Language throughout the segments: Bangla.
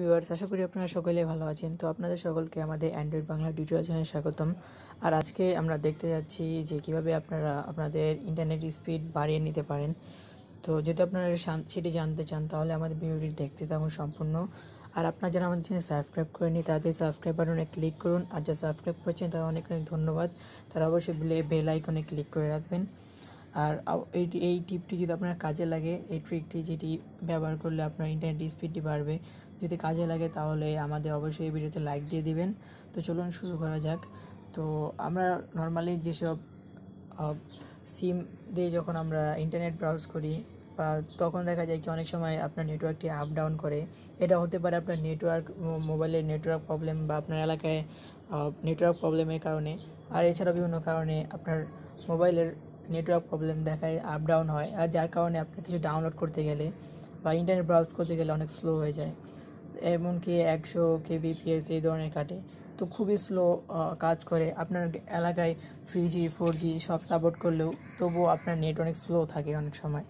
ভিউয়ার্স আশা করি আপনারা সকলে ভালো আছেন তো আপনাদের সকলকে আমাদের অ্যান্ড্রয়েড বাংলা টিউটোরিয়াল চ্যানেলে স্বাগতম আর আজকে আমরা দেখতে যাচ্ছি যে কিভাবে আপনারা আপনাদের ইন্টারনেট স্পিড বাড়িয়ে নিতে পারেন তো যদি আপনারা সেটি জানতে চান তাহলে আমাদের ভিডিওটি দেখতে থাকুন সম্পূর্ণ আর আপনারা যারা আমাদের চ্যানেল সাবস্ক্রাইব করেনি তাদের সাবস্ক্রাইব বাটনে ক্লিক করুন আর যারা সাবস্ক্রাইব করেছেন তারা অনেক অনেক ধন্যবাদ তারা অবশ্যই বেল আইকনে ক্লিক করে রাখবেন আর এই এই টিপটি যদি আপনার কাজে লাগে এই ট্রিকটি যেটি ব্যবহার করলে আপনার ইন্টারনেট স্পিডটি বাড়বে যদি কাজে লাগে তাহলে আমাদের অবশ্যই এই ভিডিওতে লাইক দিয়ে দিবেন তো চলুন শুরু করা যাক তো আমরা নর্মালি যেসব সিম দিয়ে যখন আমরা ইন্টারনেট ব্রাউজ করি বা তখন দেখা যায় কি অনেক সময় আপনার নেটওয়ার্কটি আপ ডাউন করে এটা হতে পারে আপনার নেটওয়ার্ক মোবাইলের নেটওয়ার্ক প্রবলেম বা আপনার এলাকায় নেটওয়ার্ক প্রবলেমের কারণে আর এছাড়া বিভিন্ন কারণে আপনার মোবাইলের নেটওয়ার্ক প্রবলেম দেখায় আপ ডাউন হয় আর যার কারণে আপনার কিছু ডাউনলোড করতে গেলে বা ইন্টারনেট ব্রাউজ করতে গেলে অনেক স্লো হয়ে যায় এমনকি একশো কে বিপিএস এই ধরনের কাটে তো খুবই স্লো কাজ করে আপনার এলাকায় থ্রি জি ফোর জি সব সাপোর্ট করলেও তবুও আপনার নেট অনেক স্লো থাকে অনেক সময়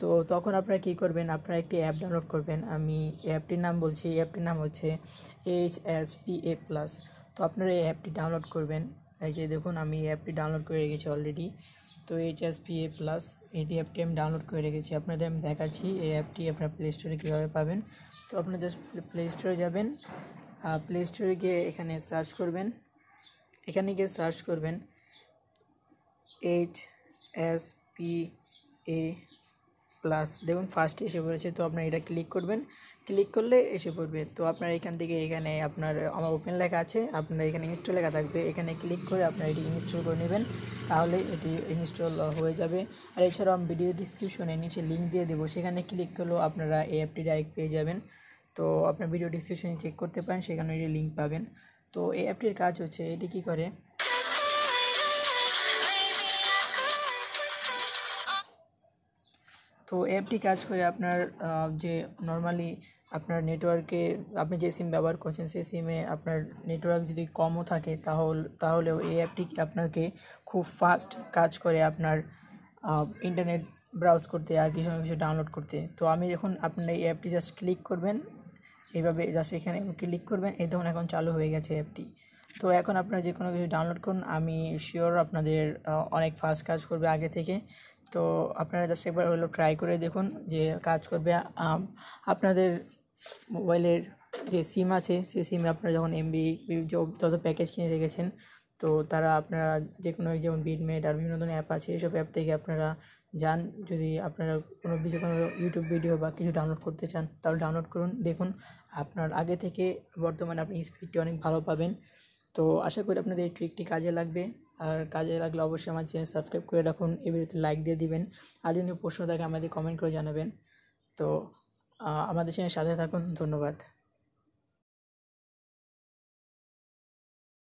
তো তখন আপনারা কী করবেন আপনারা একটি অ্যাপ ডাউনলোড করবেন আমি অ্যাপটির নাম বলছি অ্যাপটির নাম হচ্ছে H S P A plus তো আপনারা এই অ্যাপটি ডাউনলোড করবেন এই যে দেখুন আমি অ্যাপটি ডাউনলোড করে রেখেছি অলরেডি তো H S P A plus এটি অ্যাপটি আমি ডাউনলোড করে রেখেছি আপনাদের আমি দেখাচ্ছি এই অ্যাপটি আপনার প্লে স্টোরে কীভাবে পাবেন তো আপনার জাস্ট প্লে স্টোরে যাবেন প্লে স্টোরে গিয়ে এখানে সার্চ করবেন এখানে গিয়ে সার্চ করবেন H S P A plus দেখুন ফার্স্ট এসে পড়েছে তো আপনার এটা ক্লিক করবেন ক্লিক করলে এসে পড়বে তো আপনার এখান থেকে এখানে আপনার আমার ওপেন লেখা আছে আপনার এখানে ইনস্টল লেখা থাকবে এখানে ক্লিক করে আপনার এটি ইনস্টল করে নেবেন তাহলে এটি ইনস্টল হয়ে যাবে আর এছাড়াও আমি ভিডিও ডিসক্রিপশনে নিচে লিঙ্ক দিয়ে দেবো সেখানে ক্লিক করলেও আপনারা এই অ্যাপটি ডাইরেক্ট পেয়ে যাবেন তো আপনার ভিডিও ডিসক্রিপশনে চেক করতে পারেন সেখানে এটি লিঙ্ক পাবেন তো এই অ্যাপটির কাজ হচ্ছে এটি কি করে তো অ্যাপটি কাজ করে আপনার যে নর্মালি আপনার নেটওয়ার্কে আপনি যে সিম ব্যবহার করছেন সেই সিমে আপনার নেটওয়ার্ক যদি কমও থাকে তাহলে তাহলেও এই অ্যাপটি আপনাকে খুব ফাস্ট কাজ করে আপনার ইন্টারনেট ব্রাউজ করতে আর কিছু না কিছু ডাউনলোড করতে তো আমি যখন আপনার এই অ্যাপটি জাস্ট ক্লিক করবেন এইভাবে জাস্ট এখানে ক্লিক করবেন এই ধরুন এখন চালু হয়ে গেছে অ্যাপটি তো এখন আপনারা যে কোনো কিছু ডাউনলোড করুন আমি শিওর আপনাদের অনেক ফাস্ট কাজ করবে আগে থেকে তো আপনারা জাস্ট একবার হলো ট্রাই করে দেখুন যে কাজ করবে আপনাদের মোবাইলের যে সিম আছে সেই সিমে আপনারা যখন এমবি যত প্যাকেজ কিনে রেখেছেন তো তারা আপনারা যে কোনো যেমন বিডমেট আর বিভিন্ন ধরনের অ্যাপ আছে এসব অ্যাপ থেকে আপনারা যান যদি আপনারা কোনো যে কোনো ইউটিউব ভিডিও বা কিছু ডাউনলোড করতে চান তাহলে ডাউনলোড করুন দেখুন আপনার আগে থেকে বর্তমানে আপনি স্পিডটি অনেক ভালো পাবেন তো আশা করি আপনাদের এই ট্রিকটি কাজে লাগবে আর কাজে লাগলে অবশ্যই আমার চ্যানেল সাবস্ক্রাইব করে রাখুন এই ভিডিওতে লাইক দিয়ে দিবেন আর যদি প্রশ্ন থাকে আমাদের কমেন্ট করে জানাবেন তো আমাদের চ্যানেল সাথে থাকুন ধন্যবাদ